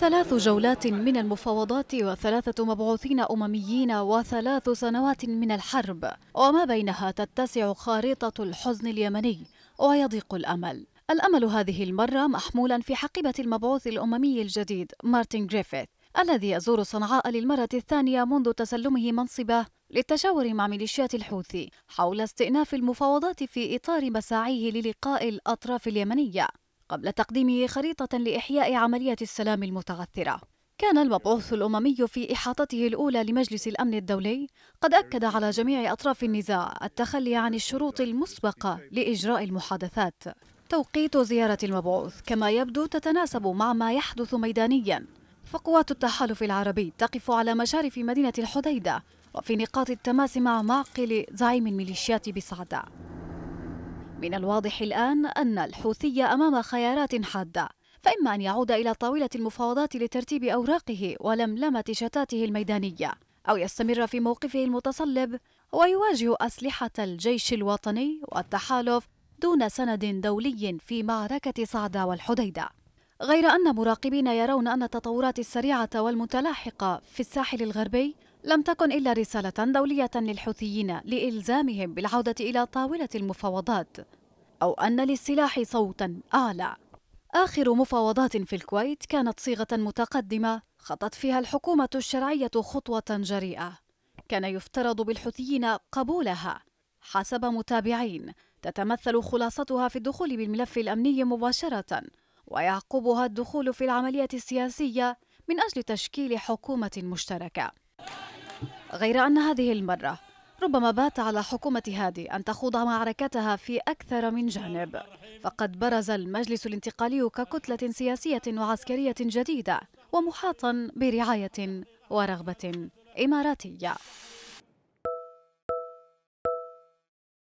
ثلاث جولات من المفاوضات وثلاثة مبعوثين أمميين وثلاث سنوات من الحرب وما بينها تتسع خارطة الحزن اليمني ويضيق الأمل الأمل هذه المرة محمولا في حقيبة المبعوث الأممي الجديد مارتن جريفيث الذي يزور صنعاء للمرة الثانية منذ تسلمه منصبه للتشاور مع ميليشيات الحوثي حول استئناف المفاوضات في إطار مساعيه للقاء الأطراف اليمنية قبل تقديمه خريطة لإحياء عملية السلام المتعثرة كان المبعوث الأممي في إحاطته الأولى لمجلس الأمن الدولي قد أكد على جميع أطراف النزاع التخلي عن الشروط المسبقة لإجراء المحادثات توقيت زيارة المبعوث كما يبدو تتناسب مع ما يحدث ميدانيا فقوات التحالف العربي تقف على مشارف مدينة الحديدة وفي نقاط التماس مع معقل زعيم الميليشيات بصعدة من الواضح الآن أن الحوثي أمام خيارات حادة فإما أن يعود إلى طاولة المفاوضات لترتيب أوراقه ولملمة شتاته الميدانية أو يستمر في موقفه المتصلب ويواجه أسلحة الجيش الوطني والتحالف دون سند دولي في معركة صعدة والحديدة غير أن مراقبين يرون أن التطورات السريعة والمتلاحقة في الساحل الغربي لم تكن إلا رسالة دولية للحوثيين لإلزامهم بالعودة إلى طاولة المفاوضات أو أن للسلاح صوتا أعلى آخر مفاوضات في الكويت كانت صيغة متقدمة خطت فيها الحكومة الشرعية خطوة جريئة كان يفترض بالحوثيين قبولها حسب متابعين تتمثل خلاصتها في الدخول بالملف الأمني مباشرة ويعقبها الدخول في العملية السياسية من أجل تشكيل حكومة مشتركة غير أن هذه المرة ربما بات على حكومة هادي أن تخوض معركتها في أكثر من جانب فقد برز المجلس الانتقالي ككتلة سياسية وعسكرية جديدة ومحاطا برعاية ورغبة إماراتية